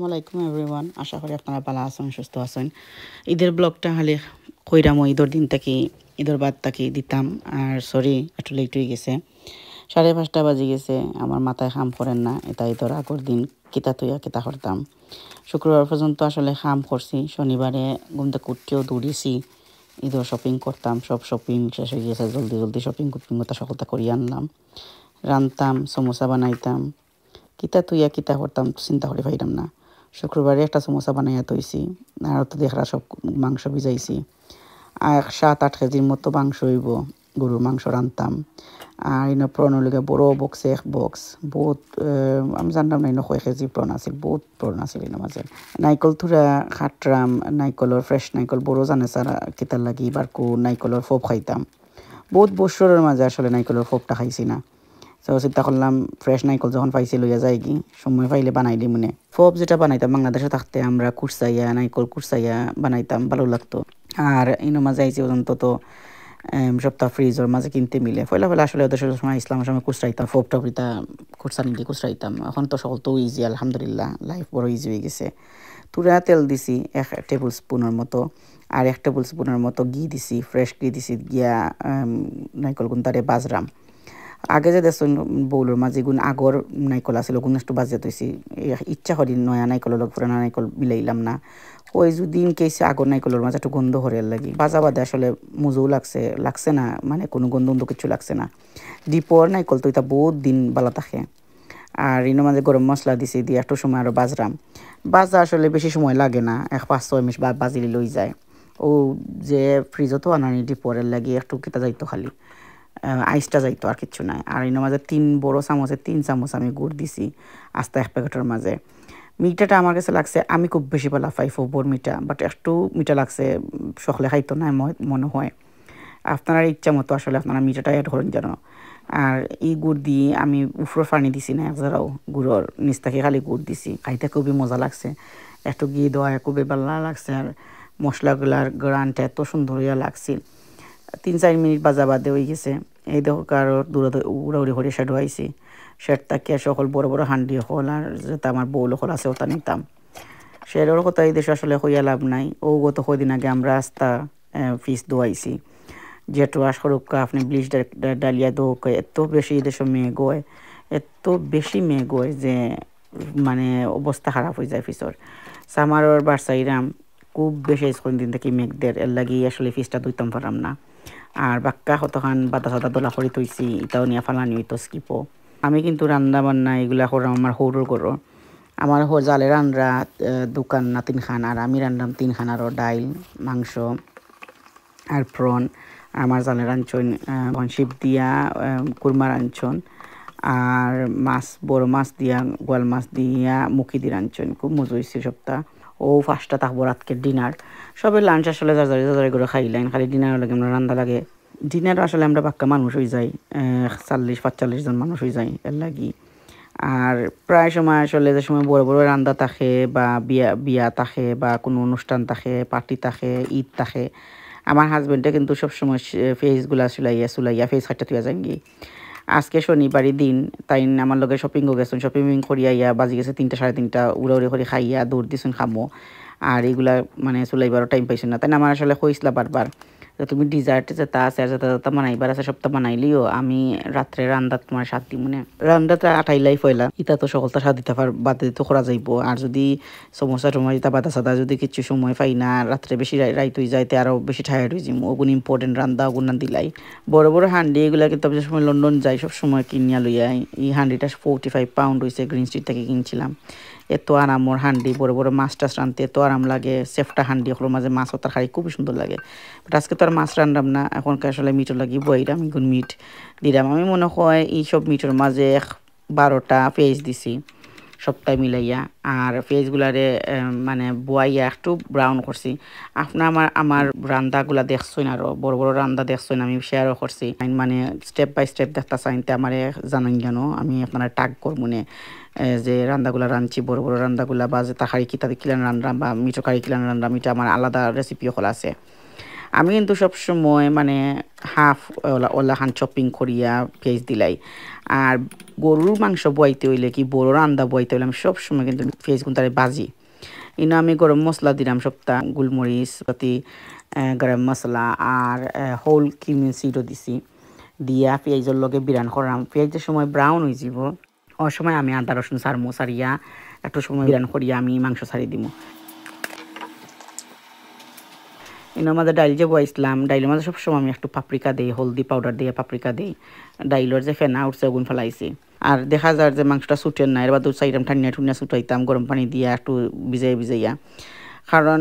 আসসালামু আলাইকুম এভরিওয়ান আশা করি আপনারা ভালো আছেন সুস্থ আছেন ঈদের ব্লগটা হলে কইরাম ঈদের দিন থাকি ঈদের বাদ থাকি দিতাম আর সরি একটু লেট হয়ে গেছে সাড়ে পাঁচটা বাজে গেছে আমার মাথায় খাম করেন না এটা ঈদের আগর দিন কিতা তুইয়া কিতা করতাম শুক্রবার পর্যন্ত আসলে খাম করছি শনিবারে ঘুমতে কুটিও দৌড়িছি ঈদর শপিং করতাম সব শপিং শেষ হয়ে গেছে জলদি জলদি শপিং কুপিং কথা সকলটা করিয়ে আনলাম রাঁধতাম সমোসা বানাইতাম কিতা তুইয়া কিতা করতাম চিন্তা করে পাইলাম না শুক্রবারে একটা সমোসা বানাইয়া তৈছি আর তো দেখরা সব মাংস ভিজাইছি আর সাত আট কেজির মতো মাংস হইব গরুর মাংস রান্ধতাম আর ইন প্রণ লগে বড় বক্স এক বক্স বহুত আমি জানতাম না ইন কয় কেজি প্রণ আছিল বহুত প্রণ আছিল ইন মাঝে নাইকল থুরা খাটরাম নাইকলর ফ্রেশ নাইকল বড় জানে স্যার কিতার লাগি বারকু নাইকলর ফোপ খাইতাম বহুত বছরের মাঝে আসলে নাইকলের ফোপটা খাইছি না তো চিন্তা করলাম ফ্রেশ নাইকল যখন পাইছি লইয়া যায় কি সময় পাইলে বানাইলি মনে ফব যেটা বানাইতাম বাংলাদেশে থাকতে আমরা কুরসাইয়া নাইকল কুরসাইয়া বানাইতাম ভালো লাগতো আর ইনো মাঝে আইছি অন্তত তো সপ্তাহ ফ্রিজর মাঝে কিনতে মিলে ফলে ফলে আসলে ওদের সময় ইসলামের সময় কুচরাইতাম ফোপ টপিতা কুরসা নিতে কুচরাইতাম এখন তো সকল তো ইজি আলহামদুলিল্লাহ লাইফ বড় ইজি হয়ে গেছে তুরা তেল দিছি এক টেবিল স্পুনের মতো আর এক টেবিল স্পুনের মতো ঘি দিছি ফ্রেশ ঘি দিছি গিয়া নাইকল গুন্তারে বাজরাম আগে যে দেচোন বৌলৰ মাজে গুণ নাইকল আছিল গুণ একটু বাজে তৈছি ইচ্ছা হরি নয়া নাইকল লগ পুরানা নাইকল বিলাইলাম না ওই যদি কেছে আগর নাইকলের মাঝে একটু গন্ধ হরে লাগে বাজা বাদে আসলে মজুও লাগছে লাগছে না মানে কোনো গন্ধ গন্ধ কিছু লাগছে না ডিপর নাইকল তো এটা বহুত দিন বালা থাকে আর ইনো মাঝে গরম মশলা দিছি দিয়ে একটু সময় আরও বাজরাম বাজা আসলে বেশি সময় লাগে না এক পাঁচ ছয় মিনিট বাজিলে লই যায় ও যে ফ্রিজতো আনানি ডিপরের লাগে একটু কেটা যাইতো খালি আইসটা যাইতো আর কিচ্ছু নাই আর এই মাঝে তিন বড় চামচে তিন চামচ আমি গুড় দিছি আস্তা এক প্যাকেটের মাঝে মিঠাটা আমার কাছে লাগছে আমি খুব বেশি পালা পাই বোর মিঠা বাট একটু মিঠা লাগছে সকলে খাইতো না মনে হয় আপনার ইচ্ছা মতো আসলে আপনারা মিঠাটা অ্যাড করেন জানো আর এই গুড় দিয়ে আমি উফর ফানি দিছি না একজারাও গুড়র নিচ থেকে খালি গুড় দিছি খাইতে খুবই মজা লাগছে একটু ঘি দেওয়া খুবই ভালো লাগছে আর মশলাগুলার গ্রানটা এত সুন্দরিয়া লাগছিল তিন চার মিনিট বাজা বাদে হয়ে গেছে এই দেখো কারো দূরে উড়াউড়ি হরে সেট হয়েছি সেট তাকিয়া সকল বড় বড় হান্ডি হল আর যেটা আমার বউ হল আছে ওটা নিতাম সেটার কথা এই দেশে আসলে হইয়া লাভ নাই ও গত কদিন আগে আমরা রাস্তা ফিস দোয়াইছি যেটু আসরূপকে আপনি ব্লিচ ডালিয়া দোকে এত বেশি এই দেশে মেয়ে গোয় এত বেশি মেয়ে গোয় যে মানে অবস্থা খারাপ হয়ে যায় ফিসর সামারর বার্সাইরাম খুব বেশি দিন থেকে মেঘদের এর লাগিয়ে আসলে ফিসটা দুইতাম পারাম না আর বাক্কা হতখান বাতা সাতা দোলা করে থইছি ইটাও নিয়ে ফালানি হইতো স্কিপো আমি কিন্তু রান্না বান্না এগুলা করাম আমার সৌরর করো আমার জালে রান্না দোকান না খান আর আমি রান্নাম খান আরও ডাইল মাংস আর ফ্রন আমার জালে রাঞ্চন শিব দিয়া কুরমা রাঞ্চন আর মাছ বড় মাছ দিয়া গোয়াল মাছ দিয়া মুখি দি রাঞ্চন খুব মজা হয়েছে সপ্তাহ ও ফার্স্টটা তাহবো রাতকে ডিনার সবাই লাঞ্চ আসলে যা যারে যারে করে খাই লাইন খালি ডিনার লাগে আমরা রান্না লাগে ডিনার আসলে আমরা পাক্কা মানুষ হয়ে যাই চাল্লিশ পাঁচচল্লিশ জন মানুষ হয়ে যাই এর লাগি আর প্রায় সময় আসলে যে সময় বড় বড় রান্দা থাকে বা বিয়া বিয়া থাকে বা কোনো অনুষ্ঠান থাকে পার্টি থাকে ঈদ থাকে আমার হাজব্যান্ডটা কিন্তু সবসময় ফেসগুলো চুলাইয়া চুলাইয়া ফেস হাটটা তুইয়া যান আজকে শনিবারই দিন তাই আমার লগে শপিংও গেছেন শপিং করিয়া ইয়া বাজি গেছে তিনটা সাড়ে তিনটা উড়ে উড়ে করে খাইয়া দৌড় দিছেন খামো আর এগুলা মানে এবারও টাইম পাইছে না তাই না আমার আসলে হইসলা বারবার তুমি ডিজার্ট যেটা আছে আর যেটা যেটা বানাইবার আছে সবটা বানাইলিও আমি রাত্রে রান্দা তোমার সাত দিই মানে- তো আঠাই লাইফ হইলা ইটা তো সকলটা সাত দিতে পার বাদ দিতে করা যাইব আর যদি সমস্যা টমস্যা যেটা বাদা সাদা যদি কিছু সময় পাই না রাত্রে বেশি রাইত হয়ে যাইতে আরও বেশি টায়ার্ড হয়ে যাবো ওগুন ইম্পর্টেন্ট রান্দা ওগুন না দিলাই বড় বড় হান্ডি এগুলা কিন্তু আমি সময় লন্ডন যাই সব সময় কিনিয়া লইয়াই এই হান্ডিটা ফোর্টি ফাইভ পাউন্ড হয়েছে গ্রিন স্ট্রিট থেকে কিনছিলাম এত আরাম ওর হান্ডি বড় বড় মাছ টাছ রানতে এত আরাম লাগে সেফটা হান্ডি ওগুলোর মাঝে মাছ ওতার খাই খুবই সুন্দর লাগে বাট আজকে তো আর মাছ রানলাম না এখনকার আসলে মিটও লাগি বইরাম এখন মিট দিলাম আমি মনে হয় এইসব মিটের মাঝে বারোটা পেজ দিছি সবটাই মিলাইয়া আর ফেসগুলারে মানে বুয়াইয়া একটু ব্রাউন করছি আপনার আমার আমার রান্দাগুলা দেখছেন আরো বড় বড় রান্দা দেখছেন আমি শেয়ারও করছি মানে স্টেপ বাই স্টেপ দেখতে চাইতে আমার জানান কেন আমি আপনারা টাগ করবো যে রান্দাগুলা রাঁধছি বড় বড় রান্দাগুলা বা যে তাহারি কিতা কিলান রান্না বা মিঠো কারি কিলান রান্না মিঠা আমার আলাদা রেসিপিও খোলা আছে আমি কিন্তু সবসময় মানে হাফ ওলা ওলা হান চপিং করিয়া ফেস দিলাই আর গরুর মাংস বইতে হইলে কি বড় রান্দা বইতে হইলে আমি সবসময় কিন্তু পেঁয়াজ গুন্তারে বাজি ইনো আমি গরম মশলা দিলাম সপ্তাহ গুলমরিচ পাতি গরম মশলা আর হোল কিমি সিডও দিছি দিয়া পেঁয়াজের লগে বিরান করলাম পেঁয়াজের সময় ব্রাউন হয়ে যাব অসময় সময় আমি আদা রসুন সারমো সারিয়া একটু সময় বিরান করিয়া আমি মাংস সারি দিব ইনো আমাদের ডাইল যে বয়াইছিলাম ডাইলের মাঝে সবসময় আমি একটু পাপড়িকা দিই হলদি পাউডার দিয়ে পাপড়িকা দিই ডাইলের যে ফেনা উঠছে ওগুন ফেলাইছি আর দেখা যায় যে মাংসটা ছুটে না এবার দু চাইতাম ঠান্ডা ঠুন্ডা ছুটাইতাম গরম পানি দিয়ে একটু ভিজাই ভিজাইয়া কারণ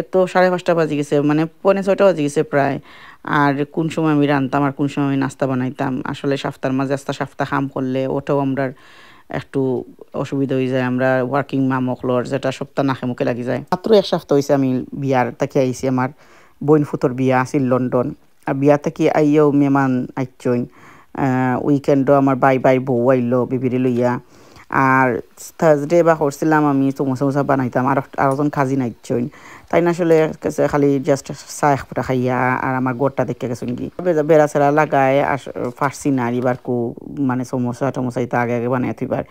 এত সাড়ে পাঁচটা বাজে গেছে মানে পৌনে ছয়টা বাজে গেছে প্রায় আর কোন সময় আমি রান্তাম আর কোন সময় আমি নাস্তা বানাইতাম আসলে সাফতার মাঝে আস্তা সাফতা খাম করলে ওটাও আমরা একটু অসুবিধা হয়ে যায় আমরা ওয়ার্কিং মাম মকলর যেটা সপ্তাহ নাখে মুখে লাগি যায় মাত্র এক সপ্তাহ হয়েছে আমি বিয়ার তাকে আইসি আমার বইন ফুতর বিয়া আছিল লন্ডন আর বিয়া থেকে আইয়াও মেমান আইচইন উইকেন্ডও আমার বাই বাই বউ আইলো বিবিরি লইয়া আর থার্সডে বা করছিলাম আমি তো মোসা মোসা বানাইতাম আর একজন খাজি নাইছইন তাই না আসলে খালি জাস্ট চাহ ফুটা খাইয়া আর আমার গোটটা দেখে গেছেন কি বেড়া সেরা লাগায় আর ফার্সি না এবার কু মানে সমোসা টমোসা ইতা আগে আগে বানাই তুইবার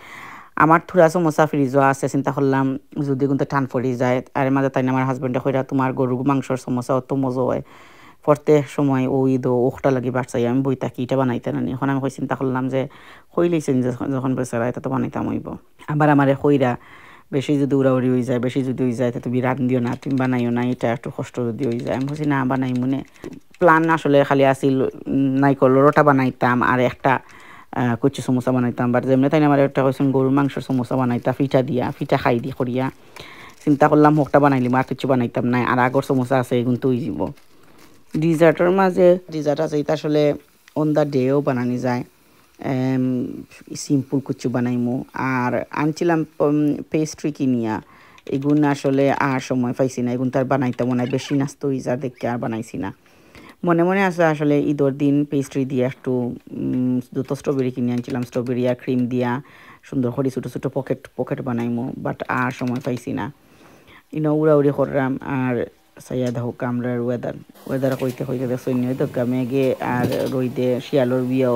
আমার থোড়া সমোসা ফ্রিজও আছে চিন্তা করলাম যদি কিন্তু টান পড়ি যায় আর মাঝে তাই না আমার হাজবেন্ডে কইরা তোমার গরু মাংসর সমোসা অত মজা হয় পড়তে সময় ও ঈদ ওখটা লাগি বাড়ছাই আমি বই থাকি এটা বানাইতে নানি এখন আমি চিন্তা করলাম যে হইলেইছেন যখন বসে এটা তো বানাইতাম হইব আবার আমার হইরা বেশি যদি উড়াউড়ি হয়ে যায় বেশি যদি হয়ে যায় তো তুমি রান দিও না তুমি বানাইও না এটা একটু কষ্ট যদি হয়ে যায় আমি বলছি না বানাই মনে প্লান আসলে খালি আসিল নাইকলরটা বানাইতাম আর একটা কচি সমোসা বানাইতাম বা যেমনি তাই আমার একটা কইছেন গরুর মাংসের সমোসা বানাইতাম ফিটা দিয়া ফিটা খাই দি করিয়া চিন্তা করলাম হোকটা বানাইলিম আর কিছু বানাইতাম না আর আগর সমোসা আছে এগুন তুই যাব ডিজার্টের মাঝে ডিজার্ট আছে এটা আসলে অন দ্য ডেও বানানি যায় সিম্পল কুচু বানাইমু আর আনছিলাম পেস্ট্রি কিনিয়া এগুন আসলে আর সময় পাইছি না এগুন তার বানাইতে মনে হয় বেশি নাস্ত ইজা দেখে আর বানাইছি না মনে মনে আছে আসলে ঈদের দিন পেস্ট্রি দিয়ে একটু দুটো স্ট্রবেরি কিনে আনছিলাম স্ট্রবেরি আর ক্রিম দিয়া সুন্দর করে ছোটো ছোটো পকেট পকেট বানাইমু বাট আর সময় পাইছি না ইনো উড়াউড়ি করলাম আর সাইয়া হোক কামরার ওয়েদার ওয়েদার কইতে কইতে দেখছো ইনি হয়তো মেঘে আর রইতে শিয়ালোর বিয়ে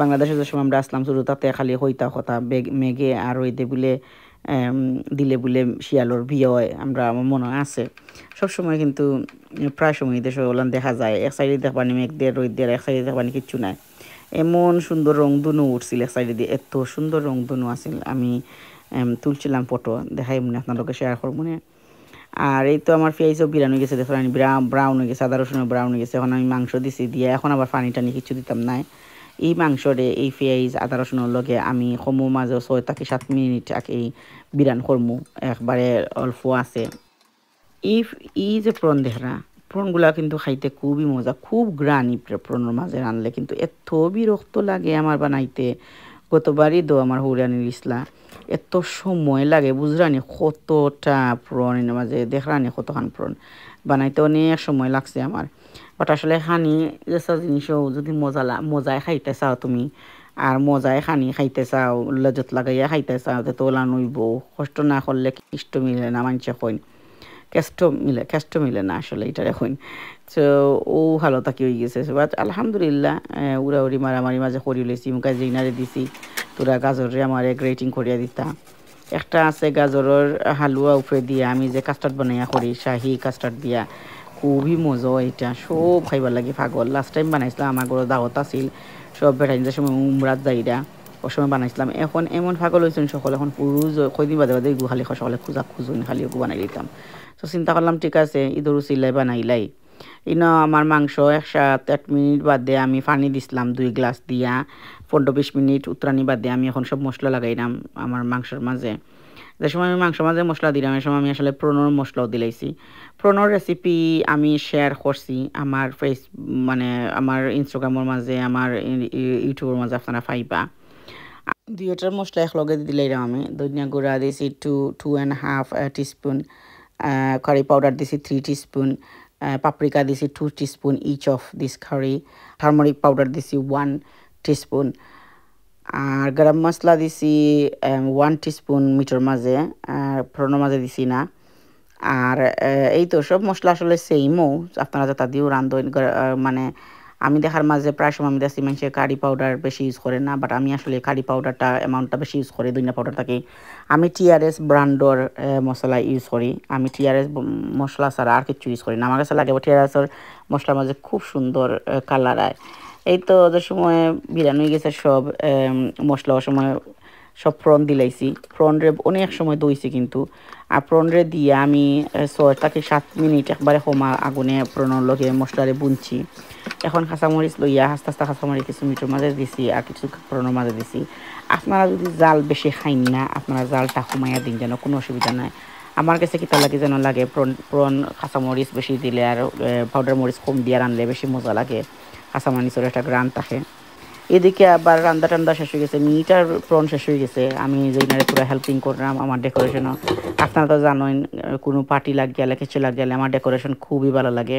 বাংলাদেশে যে সময় আমরা আসলাম শুধু তাতে খালি হইতা কথা মেঘে আর রইতে বলে দিলে বলে শিয়ালোর বিয়ে হয় আমরা আমার মনে আছে সবসময় কিন্তু প্রায় সময় দেশে ওলান দেখা যায় এক সাইডে পানি মেঘ দিয়ে রোদ দিয়ে এক সাইডে পানি কিচ্ছু নাই এমন সুন্দর রং দুনু উঠছিল এক সাইডে দিয়ে এত সুন্দর রং দুনু আছিল আমি তুলছিলাম ফটো দেখাই মনে আপনার লোকে শেয়ার করবো মনে আর এই তো আমার ফেসও বিরান হয়ে গেছে দেখো ব্রাউন হয়ে গেছে আদা রসুনও ব্রাউন হয়ে গেছে এখন আমি মাংস দিছি দিয়ে এখন আবার পানি টানি কিছু দিতাম না এই মাংসরে এই পেঁয়াজ আদা রসুনের লগে আমি সমূহ মাঝে ছয় থেকে সাত মিনিট এই বিরান কর্মু একবারে অল্প আছে এই এই যে প্রণ দেহরা প্রণগুলা কিন্তু খাইতে খুবই মজা খুব গ্রানি প্রণের মাঝে রানলে কিন্তু এত বিরক্ত লাগে আমার বানাইতে গতবারই দো আমার হৌরানির ইসলা এত সময় লাগে বুঝরানি কতটা প্রণ এনে মাঝে দেখরানি খান পুরন বানাইতে অনেক সময় লাগছে আমার বাট আসলে খানি এসব জিনিসও যদি মজা মজায় খাইতে চাও তুমি আর মজায় খানি খাইতে চাও লজত লাগাইয়া খাইতে চাও তো ওলা নইব কষ্ট না করলে ইষ্ট মিলে না মানছে কইন ক্যাস্টো মিলে কেষ্ট মিলে না আসলে এটা এখন তো ও ভালো থাকি হয়ে গেছে বাট আলহামদুলিল্লাহ উড়ি মারামারি মাঝে করি লইছি মুখে জিনারে দিছি তোরা গাজরে আমার গ্রেটিং করিয়া দিতা একটা আছে গাজরের হালুয়া উপরে দিয়া আমি যে কাস্টার্ড বানাইয়া করি শাহি কাস্টার্ড দিয়া খুবই মজা এটা সব খাইবার লাগে ফাগল লাস্ট টাইম বানাইছিলাম আমার ঘরে দাওয়াত আছিল সব বেড়াইতে সময় উমরাত যাইরা ওর সময় বানাইছিলাম এখন এমন ফাগল হয়েছিল সকলে এখন পুরুষ কয়দিন বাদে বাদে গুহালি সকলে খুঁজা খুঁজুন খালি বানাই দিতাম তো চিন্তা করলাম ঠিক আছে ইঁদুর উচিলাই বানাইলাই ইন আমার মাংস সাত এক মিনিট বাদে আমি পানি দিছিলাম দুই গ্লাস দিয়া পনেরো বিশ মিনিট উত্তরানি বাদে আমি এখন সব মশলা লাগাইলাম আমার মাংসের মাঝে যে সময় আমি মাংস মাঝে মশলা দিলাম এই সময় আমি আসলে প্রণর মশলাও দিলাইছি প্রণর রেসিপি আমি শেয়ার করছি আমার ফেস মানে আমার ইনস্টাগ্রামের মাঝে আমার ইউটিউবের মাঝে আপনারা ফাইবা দুইটার মশলা একলগে দিলাইলাম আমি ধনিয়া গুঁড়া দিয়েছি two two and half teaspoon curry powder this is 3 teaspoon uh, paprika this is 2 teaspoon each of this curry turmeric powder this is 1 teaspoon আর গরম মশলা দিছি ওয়ান টিস্পুন মিটোর মাঝে আর ফোড়নের মাঝে দিছি না আর এই তো সব মশলা আসলে সেইমও আপনারা যা দিয়েও রান্ধন মানে আমি দেখার মাঝে প্রায় সময় আমি দেখছি মানুষের কারি পাউডার বেশি ইউজ করে না বাট আমি আসলে কারি পাউডারটা অ্যামাউন্টটা বেশি ইউজ করি দুইটা পাউডারটাকে আমি টিআরএস ব্র্যান্ডর মশলা ইউজ করি আমি টিআরএস মশলা ছাড়া আর কিছু ইউজ করি না আমার কাছে লাগে টিআরএসের মশলার মাঝে খুব সুন্দর কালার আয় এই তো ওদের সময় বিরানো গেছে সব মশলা সময় সব ফ্রন দিলাইছি ফ্রনরে অনেক সময় দইছি কিন্তু প্রনরে দিয়ে আমি ছয় সাত মিনিট একবারে সোমা আগুনে প্রনর লগে মশলারে বুনছি এখন কাঁচামরিচ লইয়া আস্তে আস্তে কাঁচামরিচ কিছু মিটোর মাঝে দিছি আর কিছু প্রণর মাঝে দিছি আপনারা যদি জাল বেশি খাইন না আপনারা জালটা সোমাই দিন যেন কোনো অসুবিধা নাই আমার কাছে কিতা লাগে যেন লাগে প্রণ প্রণ কাঁচামরিচ বেশি দিলে আর পাউডার মরিচ কম দিয়ে রানলে বেশি মজা লাগে কাঁচামরিচের একটা গ্রান থাকে এদিকে আবার রান্দা টান্দা শেষ হয়ে গেছে মিটার প্রন শেষ হয়ে গেছে আমি যেখানে পুরো হেল্পিং করলাম আমার ডেকোরেশনও আপনারা তো জানেন কোনো পার্টি লাগ গেলে কিছু গেলে আমার ডেকোরেশন খুবই ভালো লাগে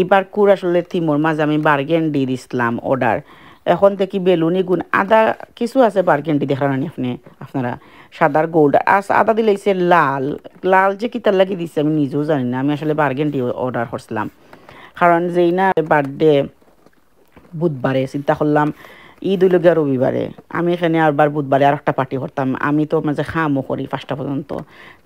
এবার কুর আসলে থিমোর মাঝে আমি বার্গেন ডি দিছিলাম অর্ডার এখন থেকে বেলুনি গুণ আদা কিছু আছে ডি দেখার নি আপনি আপনারা সাদার গোল্ড আস আদা দিলে লাল লাল যে কি তার লাগিয়ে দিচ্ছে আমি নিজেও জানি না আমি আসলে বার্গেন ডি অর্ডার করছিলাম কারণ যেই না বার্থডে বুধবারে চিন্তা করলাম ঈদ হইল গিয়ে রবিবারে আমি এখানে আরবার বুধবারে আর একটা পার্টি করতাম আমি তো মাঝে খামও করি পাঁচটা পর্যন্ত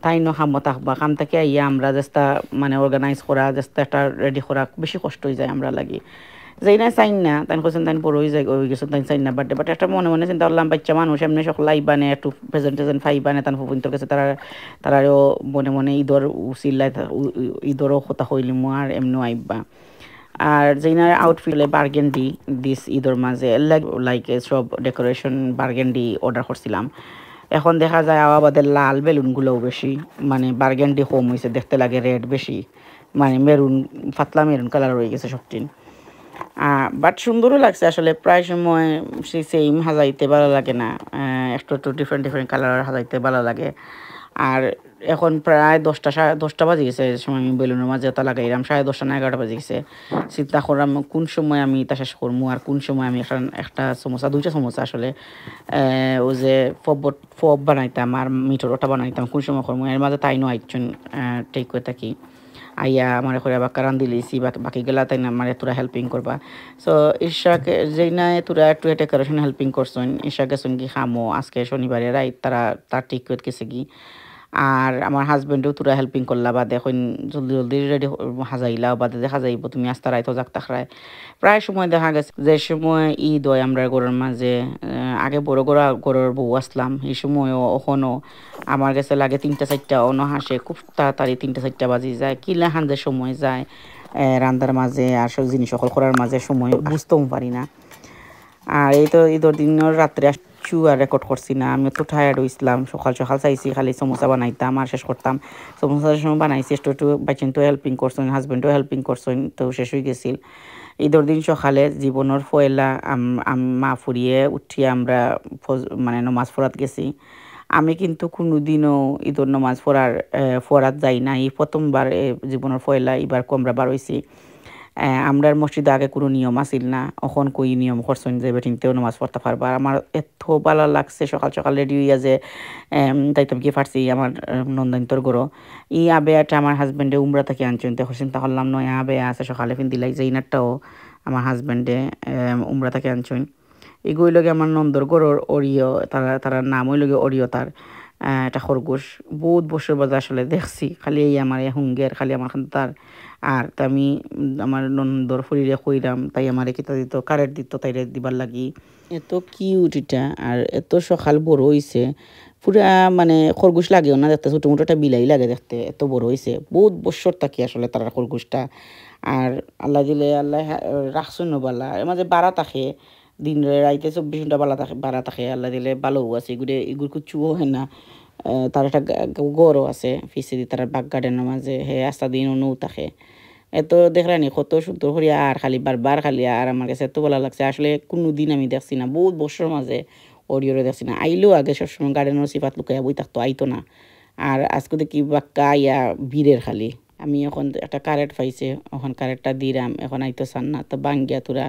তাই নো খামো থাকবা কাম থেকে আইয়া আমরা জেস্তা মানে অর্গানাইজ করা জেস্তা একটা রেডি করা বেশি কষ্ট হয়ে যায় আমরা লাগি যাই না চাইন না তাই কোসেন তাই বড় হয়ে যায় ওই গেছেন তাই চাইন না বার্থডে বাট একটা মনে মনে চিন্তা করলাম বাচ্চা মানুষ এমনি সকলাই লাইবানে একটু প্রেজেন্টেশন ফাই বানে তার ফুপিন্তর কাছে তারা তারাও মনে মনে ঈদর উচিল্লায় ঈদরও কথা হইলিমো আর এমনিও আইবা আর জেনার আউটফিট হলে বার্গেন্ডি দিস ঈদর মাঝে লাইক সব ডেকোরেশন বার্গেন্ডি অর্ডার করছিলাম এখন দেখা যায় আবাদের লাল বেলুনগুলোও বেশি মানে বার্গেন্ডি হোম হয়েছে দেখতে লাগে রেড বেশি মানে মেরুন ফাতলা মেরুন কালার রয়ে গেছে সবটিন বাট সুন্দরও লাগছে আসলে প্রায় সময় সেই সেম হাজাইতে ভালো লাগে না একটু একটু ডিফারেন্ট ডিফারেন্ট কালার হাজাইতে ভালো লাগে আর এখন প্রায় দশটা সাড়ে দশটা বাজে গেছে সময় আমি বেলুনের মাঝে তা এরম সাড়ে দশটা না এগারোটা বাজে গেছে চিন্তা করলাম কোন সময় আমি তা শেষ করবো আর কোন সময় আমি এখন একটা সমস্যা দুইটা সমস্যা আসলে ও যে ফব ফব বানাইতাম আর মিঠোর ওটা বানাইতাম কোন সময় করবো এর মাঝে তাই নয় একজন ঠিক করে থাকি আইয়া আমার করে আবার কারণ দিলেছি বা বাকি গেলা তাই না মানে তোরা হেল্পিং করবা সো ঈর্ষাকে যেই না তোরা একটু এটা হেল্পিং করছেন ঈর্ষাকে শুনকি খামো আজকে শনিবারে রাইত তারা তার ঠিক করে গেছে কি আর আমার হাজব্যান্ডেও তোরা হেল্পিং করলা বাদে এখন জলদি জলদি রেডি হাজাইলা বাদে দেখা যাইব তুমি আস্তা রায় তো জাগতা প্রায় সময় দেখা গেছে যে সময় ঈদ হয় আমরা গরুর মাঝে আগে বড় গড়া গরুর বউ আসলাম এই সময়ও ওখনও আমার কাছে লাগে তিনটা চারটা অন হাসে খুব তাড়াতাড়ি তিনটা চারটা বাজি যায় কিলা হান্দের সময় যায় রান্দার মাঝে আর সব জিনিস সকল করার মাঝে সময় বুঝতেও পারি না আর এই তো ঈদের দিনের রাত্রে কিচ্ছু আর রেকর্ড করছি না আমি তো টায়ার্ড হইছিলাম সকাল সকাল চাইছি খালি সমোসা বানাইতাম আর শেষ করতাম সমোসার সময় বানাইছি একটু একটু বাইচেন তো হেল্পিং করছেন হাজবেন্ডও হেল্পিং করছেন তো শেষ হয়ে গেছিল ঈদের দিন সকালে জীবনের ফয়লা আম মা ফুরিয়ে উঠিয়ে আমরা মানে নমাজ ফোরাত গেছি আমি কিন্তু কোনোদিনও ঈদের নমাজ পড়ার ফোরাত যাই না এই প্রথমবার জীবনের ফয়লা এবার কমরা বার হয়েছি আমরার মসজিদে আগে কোনো নিয়ম আসিল না অখন কই নিয়ম করছেন যে বেটিনতেও নামাজ পড়তে পারবা আর আমার এত ভালো লাগছে সকাল সকাল রেডি হইয়া যে তাইতাম কি পারছি আমার নন্দিন্তর গরো ই আবেয়াটা আমার হাজব্যান্ডে উমরা থেকে আনছেন তো হোসেন তাহলাম নয় আবেয়া আছে সকালে ফিন দিলাই যে ইনারটাও আমার হাজব্যান্ডে উমরা থেকে আনছেন এগুলো আমার নন্দর গরোর অরিয় তারা তার নাম হইল অরিয় তার এটা খরগোশ বহুত বছর বাজার আসলে দেখছি খালি এই আমার এ হুঙ্গের খালি আমার তার আর তা আমি আমার নন্দর ফুরিরে কইরাম তাই আমার কিতা দিত কারেট দিত তাই দিবার লাগি এত কিউট এটা আর এত সকাল বড় হয়েছে পুরা মানে খরগোশ লাগেও না দেখতে ছোটো মোটো একটা বিলাই লাগে দেখতে এত বড় হয়েছে বহুত বছর থাকি আসলে তার খরগোশটা আর আল্লাহ দিলে আল্লাহ রাখছুন বালা মাঝে বাড়া থাকে দিন রাইতে চব্বিশ ঘন্টা বালা থাকে ভাড়া থাকে আল্লাহ দিলে ভালোও আছে এগুলো এগুলো কুচুও হয় না তার একটা গড়ও আছে ফিসে দিয়ে তার বাগ গার্ডেনের মাঝে হে আস্তা দিন নৌ থাকে এত দেখলানি কত সুন্দর করি আর খালি বারবার খালি আর আমার কাছে এত বলা লাগছে আসলে কোনো দিন আমি দেখছি না বহুত বছর মাঝে অডিওরে দেখছি না আইলেও আগে সবসময় গার্ডেনের সিফাত লুকাইয়া বই থাকতো আইতো না আর আজকে দেখি বাক্কা ইয়া বীরের খালি আমি এখন একটা কারেট পাইছে ওখান কারেটটা দিলাম এখন আইতো সান না তো বাঙ্গিয়া তোরা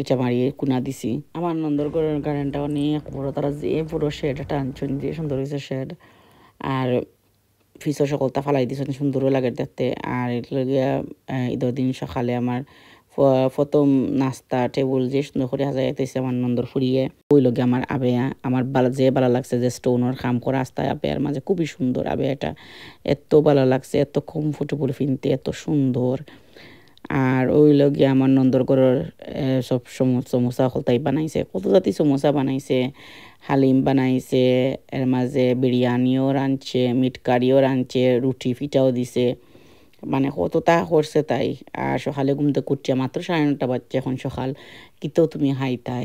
এটা মারিয়ে কুনা দিছি আমার নন্দরগড়ের গার্ডেনটা অনেক বড় তারা যে পুরো শেড টানছেন যে সুন্দর হয়েছে শেড আর ফিসো সকলটা ফালাই দিয়েছেন সুন্দরও লাগে দেখতে আর এগুলো ঈদের দিন সকালে আমার প্রথম নাস্তা টেবুল যে সুন্দর করে হাজার যাইতেছে আমার নন্দর ফুরিয়ে ওই লগে আমার আবেয়া আমার বালা যে ভালো লাগছে যে স্টোনের কাম করা আস্তায় আবেয়ার মাঝে খুবই সুন্দর আবেয়াটা এত ভালো লাগছে এত কমফোর্টেবল ফিনতে এত সুন্দর আর ওই লগে আমার নন্দরগড়ের সব সমোসা হলতাই বানাইছে কত জাতি সমোসা বানাইছে হালিম বানাইছে এর মাঝে বিরিয়ানিও রাঁধছে মিট কারিও রাঁধছে রুটি ফিটাও দিছে মানে কতটা করছে তাই আর সকালে ঘুমতে করছে মাত্র সাড়ে নটা বাজছে এখন সকাল কিতো তুমি হাই তাই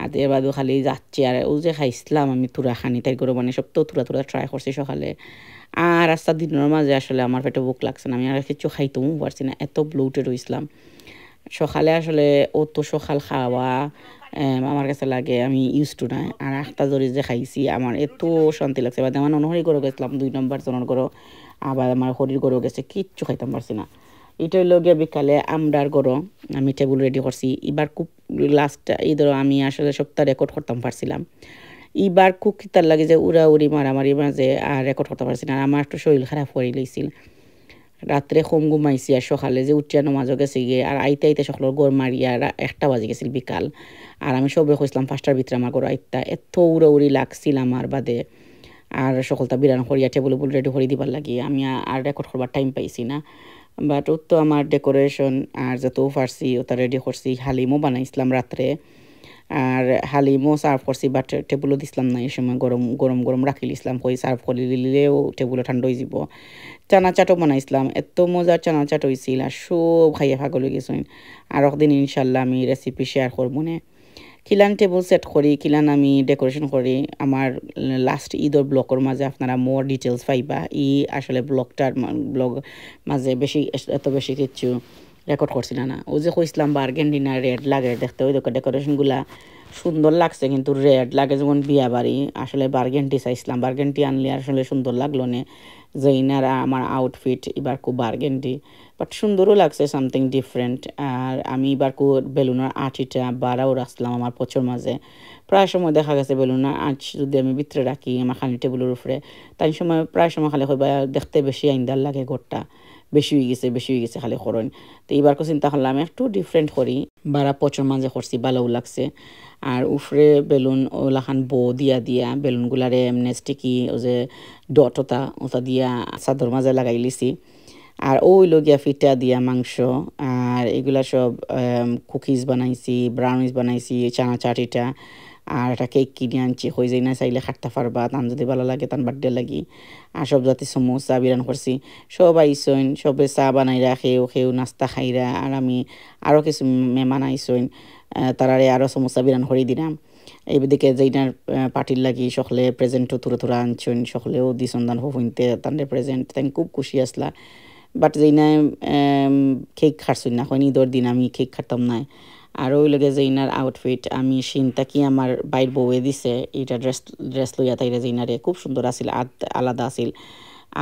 আর এর বাদও খালি যাচ্ছে আর ও যে খাইছিলাম আমি তুরা খানি তাই করে মানে সব তো তুরা তুরা ট্রাই করছি সকালে আর রাস্তা দিনের মাঝে আসলে আমার পেটে বুক লাগছে না আমি আর কিছু খাইতেও পারছি না এত ব্লুটেড হইছিলাম সকালে আসলে অত সকাল খাওয়া আমার কাছে লাগে আমি ইউজ টু না আর আখতা জরি যে খাইছি আমার এত শান্তি লাগছে বা আমার অনুহরি গরো গেছিলাম দুই নম্বর জনের গরো আবার আমার শরীর গরো গেছে কিচ্ছু খাইতাম পারছি না এটা হইল গিয়ে বিকালে আমডার গরো আমি টেবুল রেডি করছি এবার খুব লাস্ট এই ধরো আমি আসলে সপ্তাহ রেকর্ড করতাম পারছিলাম ইবার কুকিতার লাগে যে উড়া উড়ি মারামারি মাঝে আর রেকর্ড করতে পারছি না আমার একটু শরীর খারাপ হয়ে লইছিল রাত্রে হোম ঘুমাইছি আর সকালে যে উঠিয়া নমাজও গেছি গিয়ে আর আইতে আইতে সকল গড় মারি আর একটা বাজে গেছিল বিকাল আর আমি সবে খুঁজলাম পাঁচটার ভিতরে আমার গড় আইতা এত উড়ি লাগছিল আমার বাদে আর সকলটা বিরান করিয়া টেবুল বুল রেডি করি দিবার লাগি আমি আর রেকর্ড করবার টাইম পাইছি না বাট তো আমার ডেকোরেশন আর যত ফার্সি ওটা রেডি করছি হালিমও বানাইছিলাম রাত্রে আর হালিমও সার্ভ করছি বাট টেবুলও দিছিলাম না এই সময় গরম গরম গরম রাখিল ইসলাম কই সার্ভ করে দিলেও টেবুলও ঠান্ডা হয়ে যাব চাটও বানাইছিলাম এত মজার চাট হয়েছিল আর সব খাইয়ে ভাগল গেছেন আর একদিন ইনশাল্লাহ আমি রেসিপি শেয়ার করব মনে কিলান টেবুল সেট করি কিলান আমি ডেকোরেশন করি আমার লাস্ট ঈদর ব্লগের মাঝে আপনারা মোর ডিটেলস পাইবা ই আসলে ব্লকটার ব্লগ মাঝে বেশি এত বেশি কিছু রেকর্ড করছি না না ও যে কইসলাম বার্গেন ডিনার রেড লাগে দেখতে ওই দেখো ডেকোরেশনগুলা সুন্দর লাগছে কিন্তু রেড লাগে যেমন বিয়া বাড়ি আসলে বার্গেনটি চাইছিলাম বার্গেনটি আনলে আসলে সুন্দর লাগলো না জৈনার আমার আউটফিট এবার খুব বার্গেনটি বাট সুন্দরও লাগছে সামথিং ডিফারেন্ট আর আমি এবার কু বেলুনার আঁটিটা বাড়াও রাখলাম আমার প্রচুর মাঝে প্রায় সময় দেখা গেছে বেলুনার আঁচ যদি আমি ভিতরে রাখি আমার খালি টেবিলের উপরে তাই সময় প্রায় সময় খালি হইবা দেখতে বেশি আইন্দার লাগে ঘরটা বেশি হয়ে গেছে বেশি হয়ে গেছে খালি খরণ তো এইবার কো চিন্তা করলাম একটু ডিফারেন্ট করি বারা পচর মাঝে করছি ভালো লাগছে আর উফরে বেলুন ওলাখান বো দিয়া দিয়া বেলুনগুলারে এমনি স্টিকি ও যে ডটতা ওটা ওটা দিয়া চাদর মাঝে লাগাই লিছি আর ওই লগিয়া ফিটা দিয়া মাংস আর এগুলা সব কুকিজ বানাইছি ব্রাউনিজ বানাইছি চানা চাটিটা আর একটা কেক কিনে আনছি হয়ে যাই না চাইলে খাটতে পারবা তান যদি ভালো লাগে তান বার্থডে লাগি আর সব জাতি সমস্যা বিরান করছি সব আইসইন সবে চা বানাইরা খেয়েও খেয়েও নাস্তা খাইরা আর আমি আরও কিছু মেহমান আইসইন তারারে আরও সমস্যা বিরান করে দিলাম এইদিকে যেইনার পার্টির লাগি সকলে প্রেজেন্টও তুলে তুলে আনছেন সকলেও দিছন দান হইতে তান্ডে প্রেজেন্ট তাই খুব খুশি আসলা বাট um, যেই না কেক খাটছই না হয় ঈদর দিন আমি কেক খাতাম না আর ওই লগে জৈনার আউটফিট আমি সিনটা কি আমার বাইর বউয়ে দিছে এটা ড্রেস ড্রেস লইয়া তাইরা জৈনারে খুব সুন্দর আছিল আলাদা আছিল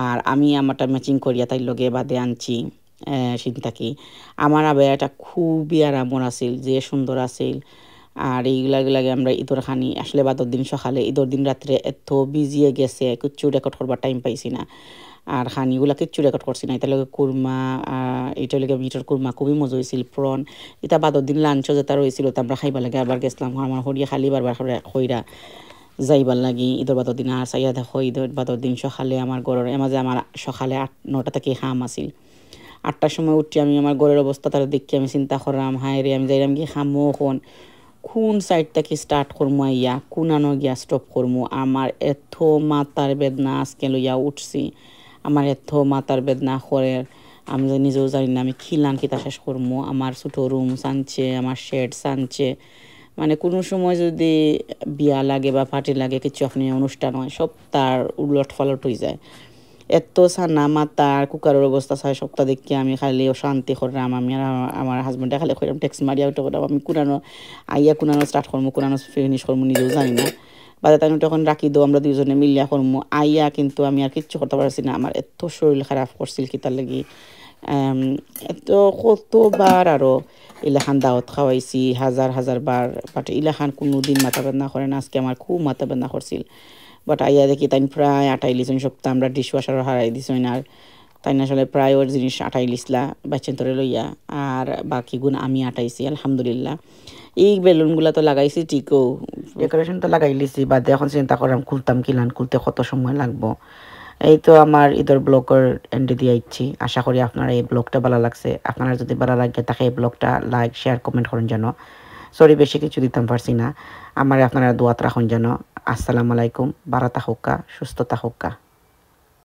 আর আমি আমারটা ম্যাচিং করিয়া তাই লগে বাদে আনছি সিনটা কি আমার আবেয়াটা খুবই আরামর আছিল যে সুন্দর আছিল আর এইগুলাগুলাগে আমরা ঈদর খানি আসলে বাদর দিন সকালে ঈদর দিন রাত্রে এত বিজিয়ে গেছে কিচ্ছু রেকর্ড করবার টাইম পাইছি না আর হানিগুলা কিচ্ছু রেকর্ড করছি না এটা লগে কুরমা এটা লগে মিটার কুরমা খুবই মজা হয়েছিল প্রন এটা বাদর দিন লাঞ্চ যেটা রয়েছিল তো আমরা খাইবার লাগে আবার গেছিলাম হ্যাঁ, আমার হরিয়া খালি বারবার খইরা যাইবার লাগি ঈদর বাদর দিন আর সাইয়া দেখো ঈদর বাদর দিন সকালে আমার ঘরের এমাজে আমার সকালে আট নটা থেকে হাম আসিল আটটার সময় উঠি আমি আমার গড়ের অবস্থা তারা দেখি আমি চিন্তা করলাম হায় রে আমি যাইলাম কি হামো হন কোন সাইড থেকে স্টার্ট করমু ইয়া কোন আনো গিয়া স্টপ করমু আমার এত মাথার বেদনা আজকে লইয়া উঠছি আমার এত মাথার বেদনা করে আমি নিজেও জানি না আমি খিলান কিতা শেষ করবো আমার ছোটো রুম সানছে আমার শেড সানছে মানে কোনো সময় যদি বিয়া লাগে বা পার্টি লাগে কিছু এখন অনুষ্ঠান হয় সব তার উলট ফলট হয়ে যায় এত সানা মাতার কুকারের অবস্থা ছয় সপ্তাহ দেখি আমি খালি শান্তি করলাম আমি আর আমার হাজব্যান্ডে খালি করলাম ট্যাক্স মারিয়া উঠে করলাম আমি কোনানো আইয়া কোনানো স্টার্ট করবো কোনানো ফিনিশ করবো নিজেও জানি না বাজার তাই তখন রাখি দো আমরা দুজনে মিলিয়া করমু আইয়া কিন্তু আমি আর কিচ্ছু করতে পারছি না আমার এত শরীর খারাপ করছিল কি তার লাগি এত কতবার আরও ইলাহান দাওয়াত খাওয়াইছি হাজার হাজার বার বাট ইলাহান কোনো দিন মাথা বেদনা করে না আজকে আমার খুব মাথা বেদনা করছিল বাট আইয়া দেখি তাই প্রায় আটাইলিছন সপ্তাহ আমরা ডিশ ওয়াশারও হারাই দিছই আর তাই না আসলে প্রায় ওর জিনিস লিসলা বাচ্চেন তোরে লইয়া আর বাকি গুণ আমি আটাইছি আলহামদুলিল্লাহ এই বেলুনগুলা তো লাগাইছি টিকো ডেকোরেশন তো লাগাই লিছি বাদে এখন চিন্তা করলাম খুলতাম কিলান খুলতে কত সময় লাগবো এই তো আমার ঈদের ব্লগের এন্ডে দিয়ে ইচ্ছি আশা করি আপনারা এই ব্লগটা ভালো লাগছে আপনারা যদি ভালো লাগে তাকে এই ব্লগটা লাইক শেয়ার কমেন্ট করুন যেন সরি বেশি কিছু দিতাম পারছি না আমার আপনারা দোয়াত রাখুন যেন আসসালামু আলাইকুম বারাতা হোক্কা সুস্থতা হোক্কা